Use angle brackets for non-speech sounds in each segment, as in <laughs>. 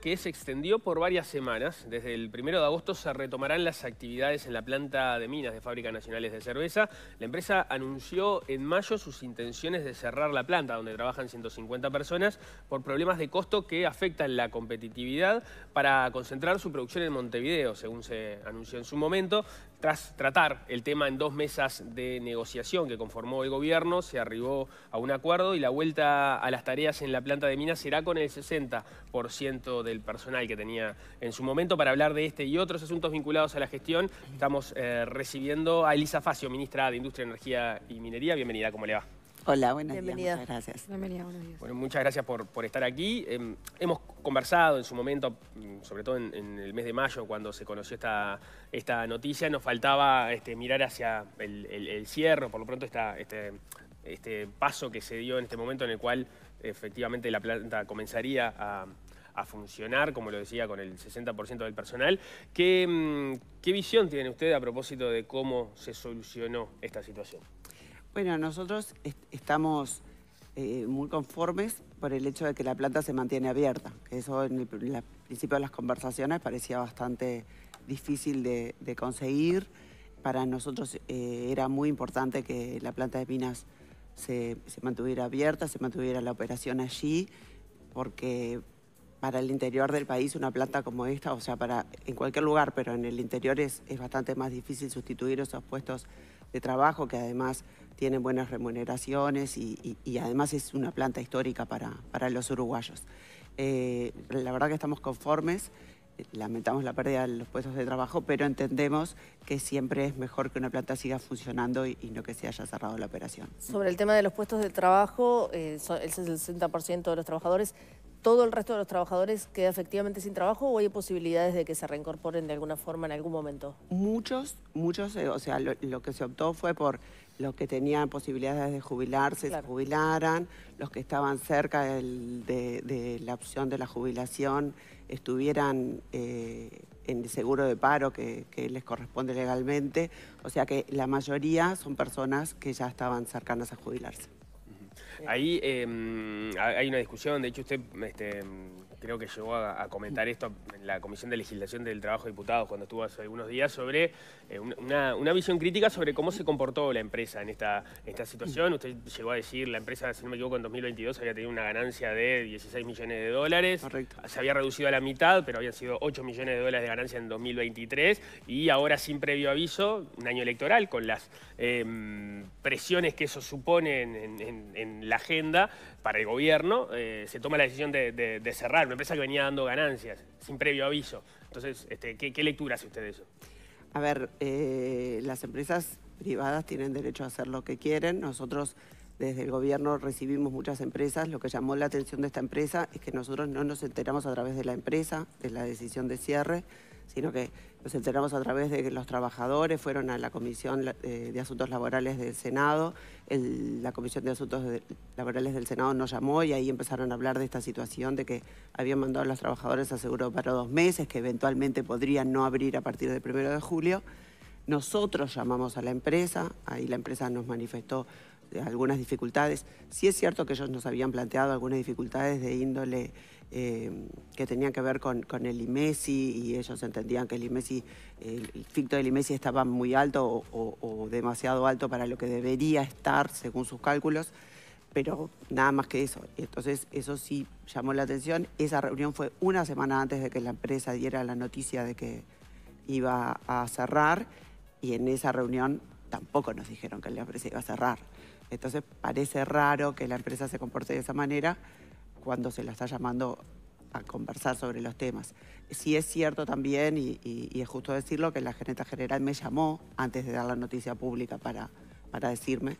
que se extendió por varias semanas. Desde el primero de agosto se retomarán las actividades en la planta de minas de Fábrica Nacionales de Cerveza. La empresa anunció en mayo sus intenciones de cerrar la planta, donde trabajan 150 personas, por problemas de costo que afectan la competitividad para concentrar su producción en Montevideo, según se anunció en su momento tras tratar el tema en dos mesas de negociación que conformó el gobierno, se arribó a un acuerdo y la vuelta a las tareas en la planta de minas será con el 60% del personal que tenía en su momento. Para hablar de este y otros asuntos vinculados a la gestión, estamos eh, recibiendo a Elisa Facio, ministra de Industria, Energía y Minería. Bienvenida, ¿cómo le va? Hola, buenas Bienvenida. días, gracias. Bienvenida, buenos días. Bueno, muchas gracias por, estar aquí. Em, hemos conversado en su momento, mm, sobre todo en, el mes de mayo, cuando se conoció esta, esta noticia, nos faltaba este, mirar hacia el, el, cierre, por lo pronto este, este, paso que se dio en este momento en el cual efectivamente la planta comenzaría a, funcionar, como lo decía, con el 60% del personal. ¿Qué, mm, ¿Qué visión tiene usted a propósito de cómo se solucionó esta situación? Bueno, nosotros estamos eh, muy conformes por el hecho de que la planta se mantiene abierta, eso en el, principio de las conversaciones parecía bastante difícil de, conseguir. Para nosotros eh, era muy importante que la planta de minas se, mantuviera abierta, se mantuviera la operación allí, porque para el interior del país una planta como esta, o sea, para en cualquier lugar, pero en el interior es, es bastante más difícil sustituir esos puestos de trabajo, que además tienen buenas remuneraciones y, además es una planta histórica para, para los uruguayos. Eh, la verdad que estamos conformes, eh, lamentamos la pérdida de los puestos de trabajo, pero entendemos que siempre es mejor que una planta siga funcionando y, no que se haya cerrado la operación. Sobre el tema de los puestos de trabajo, eh, el 60% de los trabajadores todo el resto de los trabajadores queda efectivamente sin trabajo o hay posibilidades de que se reincorporen de alguna forma en algún momento? Muchos, muchos, eh, o sea, lo, que se optó fue por los que tenían posibilidades de jubilarse, se jubilaran, los que estaban cerca de, la opción de la jubilación estuvieran eh, en el seguro de paro que les corresponde legalmente. O sea que la mayoría son personas que ya estaban cercanas a jubilarse. Ahí em, hay una discusión, de hecho usted este, creo que llegó a, comentar esto en la Comisión de Legislación del Trabajo de Diputados cuando estuvo hace algunos días, sobre eh, una, visión crítica sobre cómo se comportó la empresa en esta, esta situación. Usted llegó a decir, la empresa, si no me equivoco, en 2022 había tenido una ganancia de 16 millones de dólares. Se había reducido a la mitad, pero habían sido 8 millones de dólares de ganancia en 2023. Y ahora, sin previo aviso, un año electoral, con las em, presiones que eso supone en, la agenda para el gobierno, eh, se toma la decisión de, de cerrar una empresa que venía dando ganancias, sin previo aviso. Entonces, este, ¿qué, lectura hace usted de eso? A ver, eh, las empresas privadas tienen derecho a hacer lo que quieren. Nosotros desde el gobierno recibimos muchas empresas. Lo que llamó la atención de esta empresa es que nosotros no nos enteramos a través de la empresa, de la decisión de cierre, sino que nos enteramos a través de que los trabajadores fueron a la Comisión eh, de Asuntos Laborales del Senado. la Comisión de Asuntos Laborales del Senado nos llamó y ahí empezaron a hablar de esta situación, de que habían mandado a los trabajadores a seguro para dos meses, que eventualmente podrían no abrir a partir del primero de julio. Nosotros llamamos a la empresa, ahí la empresa nos manifestó eh, algunas dificultades. Sí es cierto que ellos nos habían planteado algunas dificultades de índole Em, que tenían que ver con, el IMESI y ellos entendían que el IMESI, el ficto del IMESI estaba muy alto o demasiado alto para lo que debería estar según sus cálculos, pero nada más que eso. Entonces eso sí llamó la atención. Esa reunión fue una semana antes de que la empresa diera la noticia de que iba a cerrar y en esa reunión tampoco nos dijeron que la empresa iba a cerrar. Entonces parece raro que la empresa se comporte de esa manera, cuando se la está llamando a conversar sobre los temas. Sí es cierto también, y, es justo decirlo, que la Geneta general me llamó antes de dar la noticia pública para, para decirme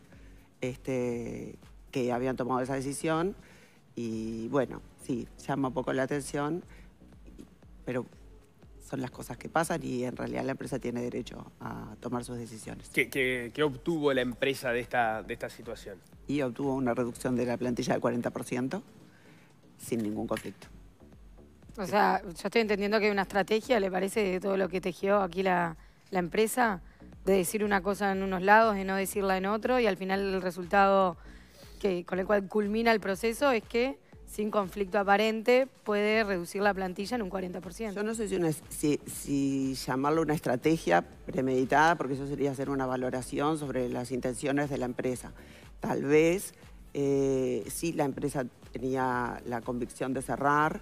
este, que habían tomado esa decisión. Y bueno, sí, llama un poco la atención, pero son las cosas que pasan y en realidad la empresa tiene derecho a tomar sus decisiones. ¿Qué, obtuvo la empresa de esta, de esta situación? Y obtuvo una reducción de la plantilla del 40% sin ningún conflicto. O sea, yo estoy entendiendo que hay una estrategia, ¿le parece, de todo lo que tejió aquí la, empresa? De decir una cosa en unos lados, y no decirla en otro, y al final el resultado que, con el cual culmina el proceso es que sin conflicto aparente, puede reducir la plantilla en un 40%. Yo no sé si, llamarlo una estrategia premeditada, porque eso sería hacer una valoración sobre las intenciones de la empresa. Tal vez eh, si la empresa tenía la convicción de cerrar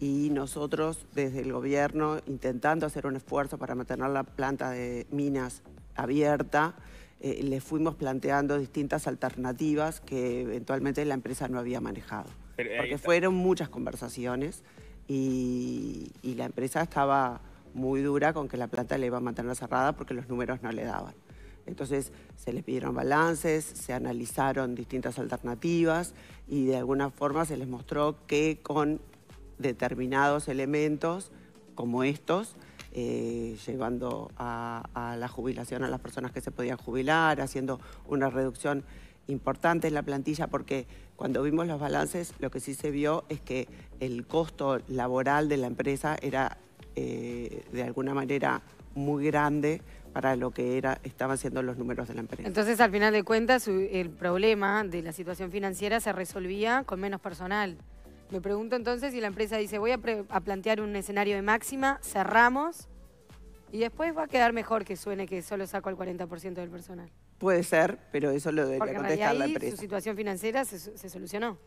y nosotros desde el gobierno intentando hacer un esfuerzo para mantener la planta de minas abierta, eh, le fuimos planteando distintas alternativas que eventualmente la empresa no había manejado. Eh, porque fueron muchas conversaciones y, y la empresa estaba muy dura con que la planta le iba a mantener cerrada porque los números no le daban. Entonces se les pidieron balances, se analizaron distintas alternativas y de alguna forma se les mostró que con determinados elementos como estos, eh, llevando a, la jubilación a las personas que se podían jubilar, haciendo una reducción importante en la plantilla, porque cuando vimos los balances lo que sí se vio es que el costo laboral de la empresa era eh, de alguna manera muy grande para lo que era, estaban siendo los números de la empresa. Entonces, al final de cuentas, el problema de la situación financiera se resolvía con menos personal. Me pregunto entonces si la empresa dice, voy a, plantear un escenario de máxima, cerramos, y después va a quedar mejor que suene que solo saco el 40% del personal. Puede ser, pero eso lo debería contestar la empresa. Su situación financiera se solucionó.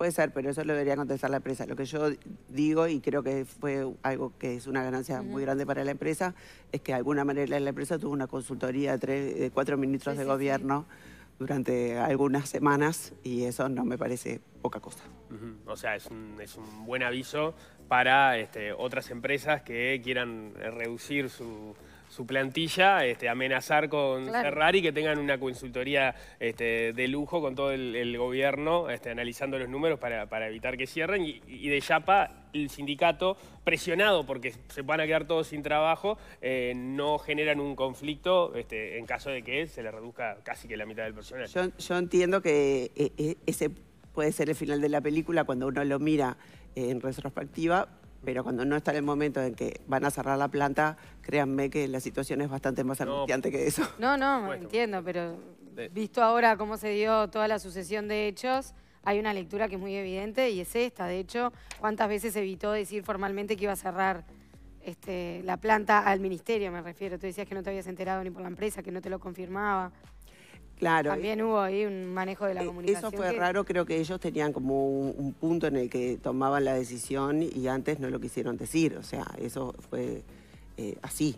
Puede ser, pero eso lo debería contestar la empresa. Lo que yo digo, y creo que fue algo que es una ganancia muy grande para la empresa, es que de alguna manera la empresa tuvo una consultoría de, cuatro ministros de gobierno durante algunas semanas y eso no me parece poca cosa. O sea, es un, es un, buen aviso para este, otras empresas que quieran eh, reducir su su plantilla, este, amenazar con Ferrari, que tengan una consultoría este, de lujo con todo el, gobierno, este, analizando los números para, evitar que cierren. Y, de Yapa, el sindicato, presionado porque se van a quedar todos sin trabajo, eh, no generan un conflicto este, en caso de que se le reduzca casi que la mitad del personal. Yo, yo entiendo que eh, eh, ese puede ser el final de la película cuando uno lo mira en retrospectiva, pero cuando no está en el momento en que van a cerrar la planta, créanme que la situación es bastante más no. que eso. No, no, entiendo, pero visto ahora cómo se dio toda la sucesión de hechos, hay una lectura que es muy evidente y es esta. De hecho, ¿cuántas veces evitó decir formalmente que iba a cerrar este, la planta al ministerio, me refiero? Tú decías que no te habías enterado ni por la empresa, que no te lo confirmaba. Claro. También hubo ahí un manejo de la e, comunicación. Eso fue raro, creo que ellos tenían como un, punto en el que tomaban la decisión y antes no lo quisieron decir, o sea, eso fue eh, así.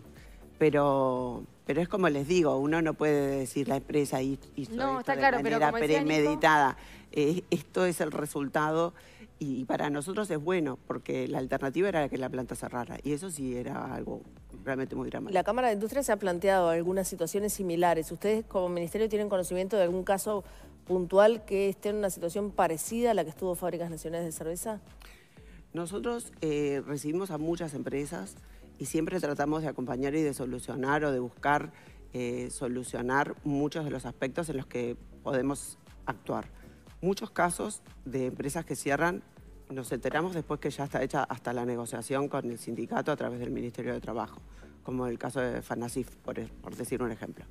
Pero, pero es como les digo, uno no puede decir la empresa hizo no, esto está de claro, manera premeditada. Eh, esto es el resultado y para nosotros es bueno, porque la alternativa era que la planta cerrara, y eso sí era algo realmente muy dramático. La Cámara de Industria se ha planteado algunas situaciones similares. ¿Ustedes como Ministerio tienen conocimiento de algún caso puntual que esté en una situación parecida a la que estuvo Fábricas Nacionales de Cerveza? Nosotros eh, recibimos a muchas empresas y siempre tratamos de acompañar y de solucionar o de buscar eh, solucionar muchos de los aspectos en los que podemos actuar muchos casos de empresas que cierran nos enteramos después que ya está hecha hasta la negociación con el sindicato a través del Ministerio de Trabajo, como el caso de Fanasif, por, e-, decir un ejemplo.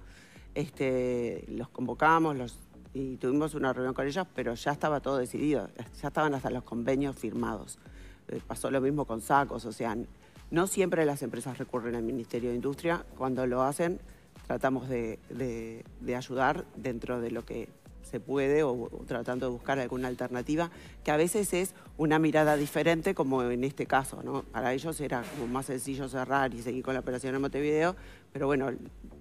Este, los convocamos los, y tuvimos una reunión con ellos, pero ya estaba todo decidido, ya estaban hasta los convenios firmados. Eh, pasó lo mismo con SACOS, o sea, no siempre las empresas recurren al Ministerio de Industria, cuando lo hacen tratamos de, de ayudar dentro de lo que se puede o, tratando de buscar alguna alternativa, que a veces es una mirada diferente como en este caso, ¿no? Para ellos era más sencillo cerrar y seguir con la operación en Montevideo, pero bueno,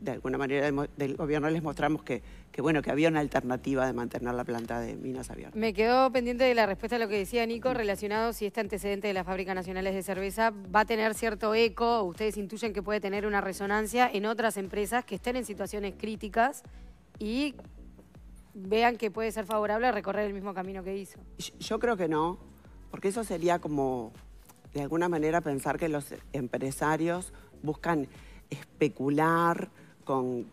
de alguna manera del gobierno les mostramos que, que, bueno, que había una alternativa de mantener la planta de minas abiertas. Me quedó pendiente de la respuesta a lo que decía Nico relacionado si este antecedente de las fábricas nacionales de cerveza va a tener cierto eco, ustedes intuyen que puede tener una resonancia en otras empresas que estén en situaciones críticas y vean que puede ser favorable recorrer el mismo camino que hizo. Yo creo que no, porque eso sería como, de alguna manera, pensar que los empresarios buscan especular con,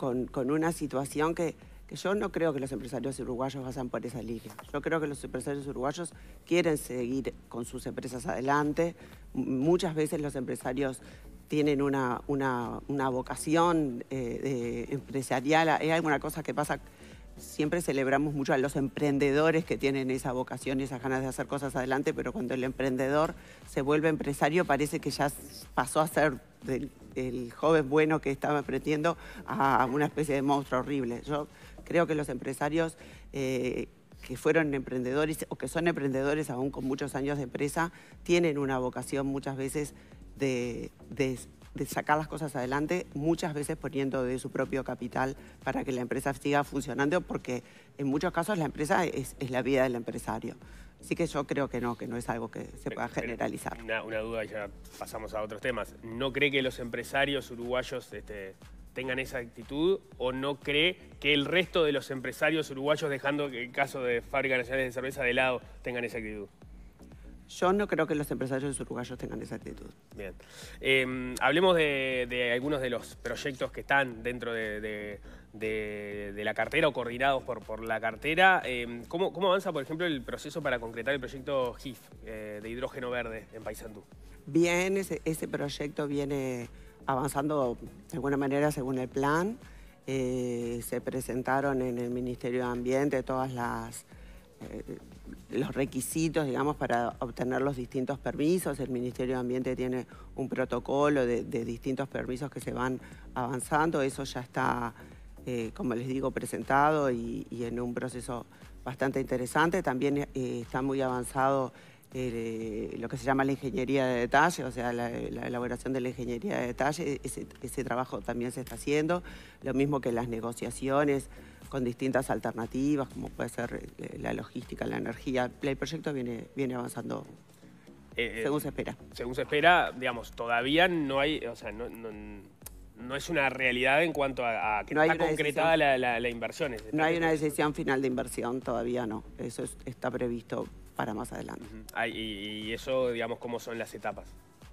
una situación que, yo no creo que los empresarios uruguayos vayan por esa línea. Yo creo que los empresarios uruguayos quieren seguir con sus empresas adelante. Muchas veces los empresarios tienen una, vocación eh, empresarial. Hay alguna cosa que pasa siempre celebramos mucho a los emprendedores que tienen esa vocación, y esas ganas de hacer cosas adelante, pero cuando el emprendedor se vuelve empresario parece que ya pasó a ser el joven bueno que estaba aprendiendo a una especie de monstruo horrible. Yo creo que los empresarios... Eh, que fueron emprendedores o que son emprendedores aún con muchos años de empresa, tienen una vocación muchas veces de, de de sacar las cosas adelante, muchas veces poniendo de su propio capital para que la empresa siga funcionando, porque en muchos casos la empresa es, la vida del empresario. Así que yo creo que no, que no es algo que se pueda generalizar. Una, duda y ya pasamos a otros temas. ¿No cree que los empresarios uruguayos este, tengan esa actitud o no cree que el resto de los empresarios uruguayos, dejando el caso de Fábrica Nacional de Cerveza de lado, tengan esa actitud? Yo no creo que los empresarios uruguayos tengan esa actitud. Bien. Em, hablemos de, algunos de los proyectos que están dentro de, la cartera o coordinados por, la cartera. Em, ¿cómo, avanza, por ejemplo, el proceso para concretar el proyecto GIF eh, de hidrógeno verde en Paysandú? Bien, ese, proyecto viene avanzando de alguna manera según el plan. Eh, se presentaron en el Ministerio de Ambiente todas las eh, los requisitos, digamos, para obtener los distintos permisos. El Ministerio de Ambiente tiene un protocolo de, distintos permisos que se van avanzando. Eso ya está, eh, como les digo, presentado y, en un proceso bastante interesante. También eh, está muy avanzado eh, lo que se llama la ingeniería de detalle, o sea, la, elaboración de la ingeniería de detalle. ese trabajo también se está haciendo. Lo mismo que las negociaciones con distintas alternativas, como puede ser eh, la logística, la energía. El proyecto viene, viene avanzando eh, eh, según se espera. Según se espera, digamos, todavía no hay, o sea, no, no, es una realidad en cuanto a, que no está concretada la, la, inversión. no hay una decisión final de inversión, todavía no. Eso está previsto para más adelante. y, y eso, digamos, ¿cómo son las etapas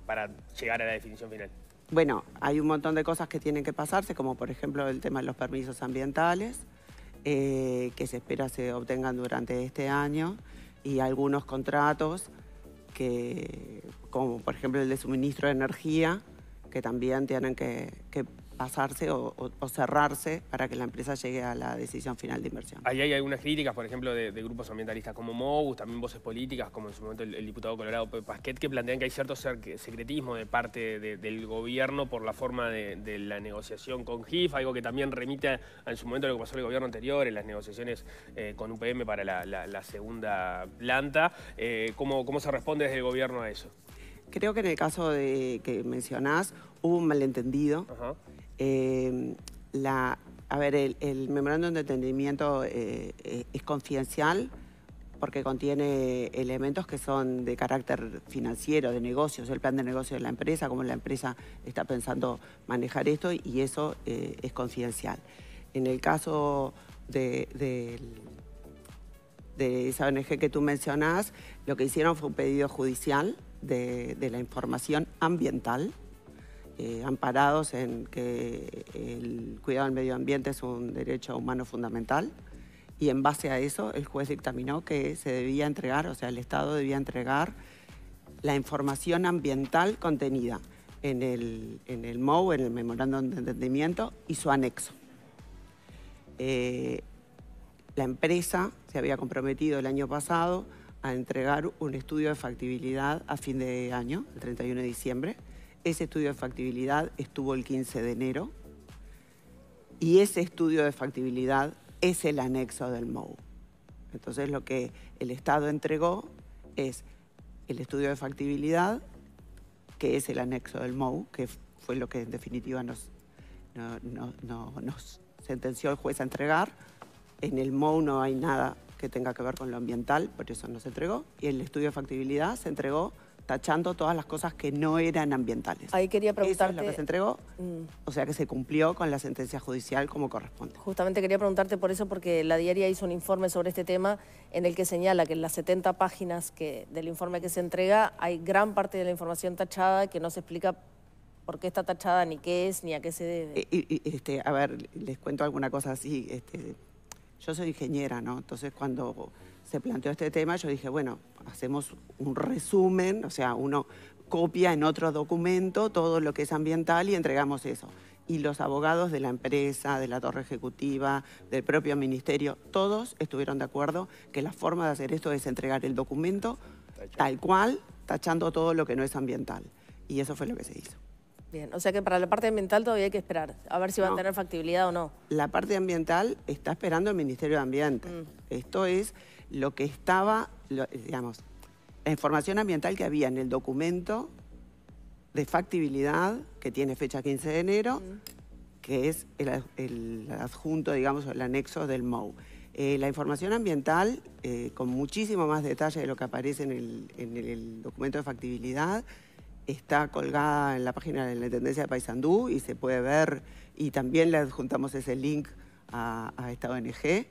para llegar a la definición final? Bueno, hay un montón de cosas que tienen que pasarse, como por ejemplo el tema de los permisos ambientales, eh, que se espera se obtengan durante este año y algunos contratos que, como por ejemplo el de suministro de energía, que también tienen que pasarse o, cerrarse para que la empresa llegue a la decisión final de inversión. Ahí hay algunas críticas, por ejemplo, de, grupos ambientalistas como MOUS, también voces políticas, como en su momento el, diputado Colorado Pasquet, que plantean que hay cierto secretismo de parte del gobierno por la forma de, la negociación con GIF, algo que también remite a, en su momento lo que pasó en el gobierno anterior, en las negociaciones eh, con UPM para la, segunda planta. Eh, ¿cómo, se responde desde el gobierno a eso? Creo que en el caso que mencionás hubo un malentendido. Em, la, a ver, el, memorándum de entendimiento eh, eh, es confidencial porque contiene elementos que son de carácter financiero, de negocios, el plan de negocio de la empresa, cómo la empresa está pensando manejar esto y eso eh, es confidencial. En el caso de, de, esa ONG que tú mencionás, lo que hicieron fue un pedido judicial de la información ambiental eh, amparados en que el cuidado del medio ambiente es un derecho humano fundamental y en base a eso el juez dictaminó que se debía entregar, o sea, el Estado debía entregar la información ambiental contenida en el, en el MOU, en el Memorándum de Entendimiento y su anexo. Eh, la empresa se había comprometido el año pasado a entregar un estudio de factibilidad a fin de año, el 31 de diciembre, ese estudio de factibilidad estuvo el 15 de enero y ese estudio de factibilidad es el anexo del MOU. Entonces lo que el Estado entregó es el estudio de factibilidad, que es el anexo del MOU, que fue lo que en definitiva nos, nos sentenció el juez a entregar. En el MOU no hay nada que tenga que ver con lo ambiental, por eso no se entregó. Y el estudio de factibilidad se entregó tachando todas las cosas que no eran ambientales. Ahí quería preguntarte... Eso es lo que se entregó, mm. o sea que se cumplió con la sentencia judicial como corresponde. Justamente quería preguntarte por eso, porque la diaria hizo un informe sobre este tema en el que señala que en las 70 páginas que, del informe que se entrega hay gran parte de la información tachada que no se explica por qué está tachada, ni qué es, ni a qué se debe. Eh, este, a ver, les cuento alguna cosa así. Este, yo soy ingeniera, ¿no? Entonces cuando se planteó este tema yo dije, bueno, hacemos un resumen, o sea, uno copia en otro documento todo lo que es ambiental y entregamos eso. Y los abogados de la empresa, de la torre ejecutiva, del propio ministerio, todos estuvieron de acuerdo que la forma de hacer esto es entregar el documento tal cual, tachando todo lo que no es ambiental. Y eso fue lo que se hizo. Bien, o sea que para la parte ambiental todavía hay que esperar, a ver si van va a tener factibilidad o no. La parte ambiental está esperando el Ministerio de Ambiente. Mm. Esto es lo que estaba, digamos, la información ambiental que había en el documento de factibilidad, que tiene fecha 15 de enero, que es el, adjunto, digamos, el anexo del MOU. Eh, la información ambiental, eh, con muchísimo más detalle de lo que aparece en el, documento de factibilidad, está colgada en la página de la Intendencia de Paysandú y se puede ver, y también le adjuntamos ese link a, a esta ONG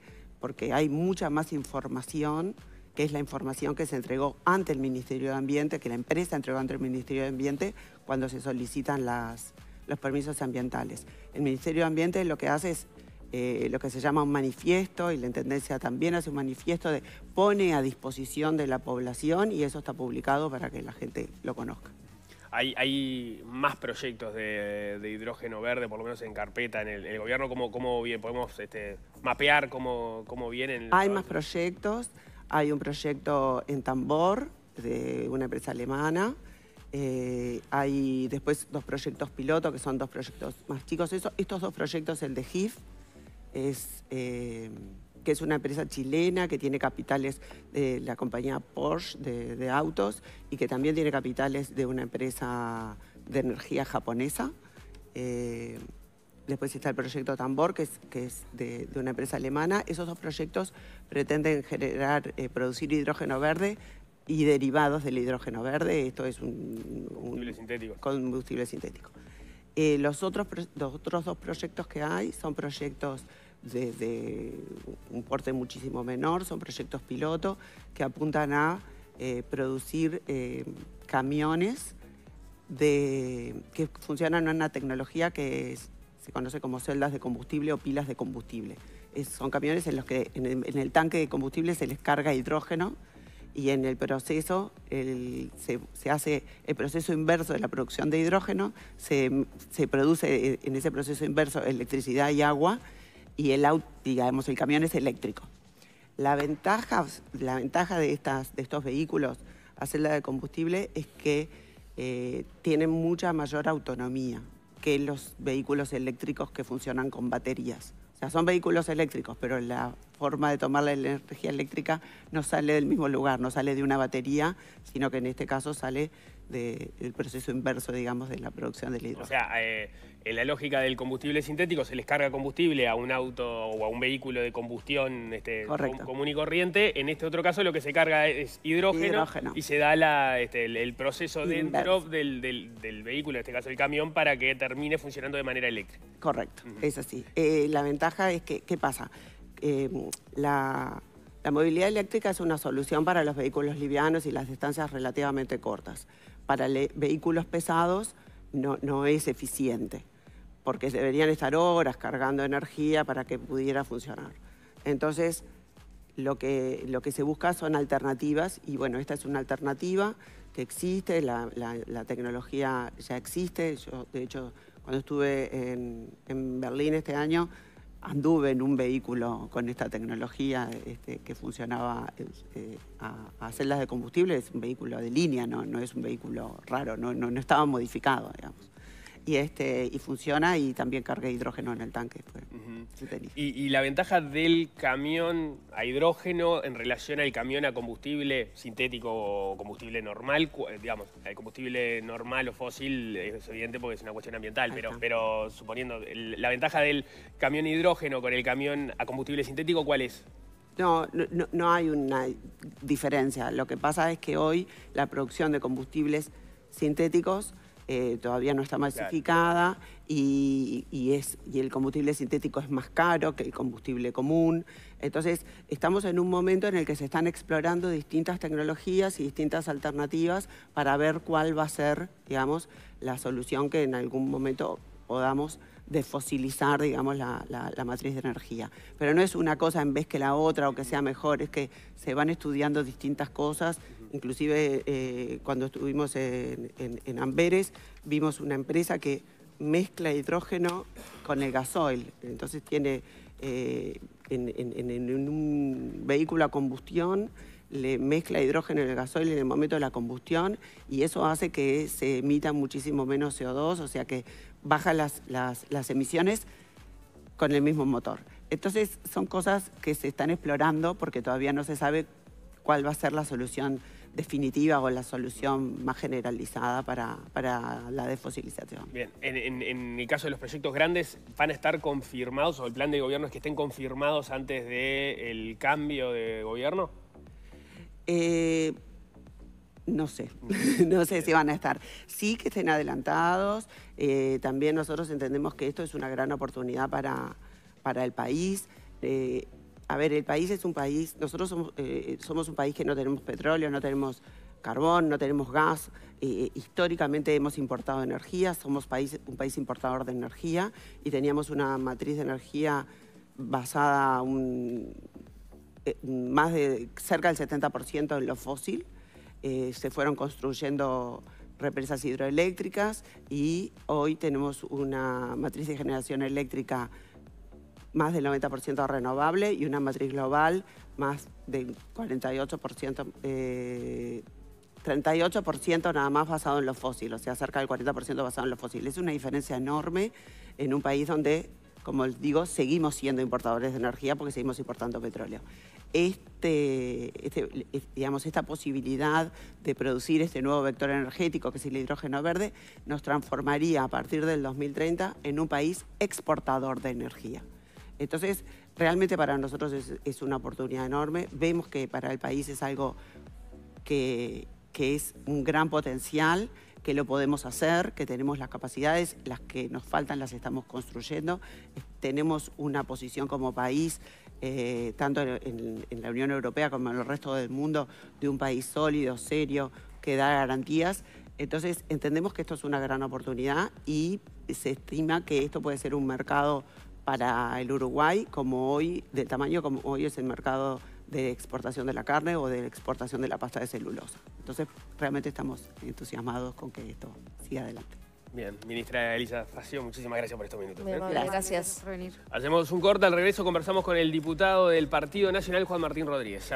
porque hay mucha más información que es la información que se entregó ante el Ministerio de Ambiente, que la empresa entregó ante el Ministerio de Ambiente cuando se solicitan los permisos ambientales. El Ministerio de Ambiente lo que hace es eh, lo que se llama un manifiesto, y la Intendencia también hace un manifiesto, pone a disposición de la población y eso está publicado para que la gente lo conozca hay, más proyectos de, hidrógeno verde, por lo menos en carpeta, en el, gobierno, ¿cómo, bien podemos este, mapear cómo, cómo vienen? Hay más proyectos, hay un proyecto en Tambor de una empresa alemana, eh, hay después dos proyectos piloto, que son dos proyectos más chicos. Eso, estos dos proyectos, el de GIF, es... Eh, que es una empresa chilena que tiene capitales de eh, la compañía Porsche de, autos y que también tiene capitales de una empresa de energía japonesa. Eh, después está el proyecto Tambor, que es, que es de, una empresa alemana. Esos dos proyectos pretenden generar, eh, producir hidrógeno verde y derivados del hidrógeno verde. Esto es un, combustible sintético. los, otros, los otros dos proyectos que hay son proyectos desde un porte muchísimo menor, son proyectos piloto que apuntan a eh, producir eh, camiones que funcionan en una tecnología que se conoce como celdas de combustible o pilas de combustible. son camiones en los que en el, tanque de combustible se les carga hidrógeno y en el proceso se, se, hace el proceso inverso de la producción de hidrógeno, se, se produce eh, en ese proceso inverso electricidad y agua y el digamos, el camión es eléctrico. La ventaja, la ventaja de, estas, de estos vehículos a celda de combustible es que eh, tienen mucha mayor autonomía que los vehículos eléctricos que funcionan con baterías. O sea, son vehículos eléctricos, pero la forma de tomar la energía eléctrica no sale del mismo lugar, no sale de una batería, sino que en este caso sale del proceso inverso, digamos, de la producción del hidrógeno. O sea, eh, en la lógica del combustible sintético se les carga combustible a un auto o a un vehículo de combustión este, común y corriente. En este otro caso lo que se carga es hidrógeno, y se da este, el, proceso dentro del, vehículo, en este caso el camión, para que termine funcionando de manera eléctrica. Correcto, es así. Eh, la ventaja es que, ¿qué pasa? Eh, la la movilidad eléctrica es una solución para los vehículos livianos y las distancias relativamente cortas. Para vehículos pesados no, es eficiente, porque deberían estar horas cargando energía para que pudiera funcionar. Entonces, lo que, se busca son alternativas y bueno, esta es una alternativa que existe, la, tecnología ya existe. Yo, de hecho, cuando estuve en, en Berlín este año, anduve en un vehículo con esta tecnología este, que funcionaba eh, eh, a, a, celdas de combustible, es un vehículo de línea, no, no es un vehículo raro, no, no, no estaba modificado, digamos y, este, y funciona y también carga hidrógeno en el tanque. y, la ventaja del camión a hidrógeno en relación al camión a combustible sintético o combustible normal, eh, digamos, el combustible normal o fósil es evidente porque es una cuestión ambiental, pero, suponiendo, la ventaja del camión hidrógeno con el camión a combustible sintético, ¿cuál es? No, no, no, hay una diferencia. Lo que pasa es que hoy la producción de combustibles sintéticos eh, todavía no está masificada y, y, es, y el combustible sintético es más caro que el combustible común. Entonces, estamos en un momento en el que se están explorando distintas tecnologías y distintas alternativas para ver cuál va a ser, digamos, la solución que en algún momento podamos desfosilizar, digamos, la, la, la, matriz de energía. Pero no es una cosa en vez que la otra o que sea mejor, es que se van estudiando distintas cosas Inclusive eh, cuando estuvimos en, Amberes vimos una empresa que mezcla hidrógeno con el gasoil. Entonces tiene eh, en, un vehículo a combustión le mezcla hidrógeno en el gasoil en el momento de la combustión y eso hace que se emita muchísimo menos CO2, o sea que baja las, las emisiones con el mismo motor. Entonces son cosas que se están explorando porque todavía no se sabe cuál va a ser la solución definitiva o la solución más generalizada para, la desfosilización. Bien, en, el caso de los proyectos grandes, ¿van a estar confirmados o el plan de gobierno es que estén confirmados antes del cambio de gobierno? Eh, no sé, <laughs> no sé si van a estar. Sí que estén adelantados, eh, también nosotros entendemos que esto es una gran oportunidad para, para el país. Eh, a ver, el país es un país, nosotros eh, somos, un país que no tenemos petróleo, no tenemos carbón, no tenemos gas, eh, eh, históricamente hemos importado energía, somos un país importador de energía y teníamos una matriz de energía basada más de cerca del 70% en lo fósil. se fueron construyendo represas hidroeléctricas y hoy tenemos una matriz de generación eléctrica más del 90% renovable y una matriz global más del 48%, 38% nada más basado en los fósiles, o sea, cerca del 40% basado en los fósiles. Es una diferencia enorme en un país donde, como digo, seguimos siendo importadores de energía porque seguimos importando petróleo. Este, este, digamos, esta posibilidad de producir este nuevo vector energético, que es el hidrógeno verde, nos transformaría a partir del 2030 en un país exportador de energía. Entonces, realmente para nosotros es, una oportunidad enorme. Vemos que para el país es algo que, es un gran potencial, que lo podemos hacer, que tenemos las capacidades, las que nos faltan las estamos construyendo. Tenemos una posición como país, eh, tanto en, en, la Unión Europea como en el resto del mundo, de un país sólido, serio, que da garantías. Entonces entendemos que esto es una gran oportunidad y se estima que esto puede ser un mercado para el Uruguay, como hoy, del tamaño como hoy es el mercado de exportación de la carne o de exportación de la pasta de celulosa. Entonces, realmente estamos entusiasmados con que esto siga adelante. Bien, ministra Elisa Facio, muchísimas gracias por estos minutos. ¿eh? Gracias. Hacemos un corte, al regreso conversamos con el diputado del Partido Nacional, Juan Martín Rodríguez.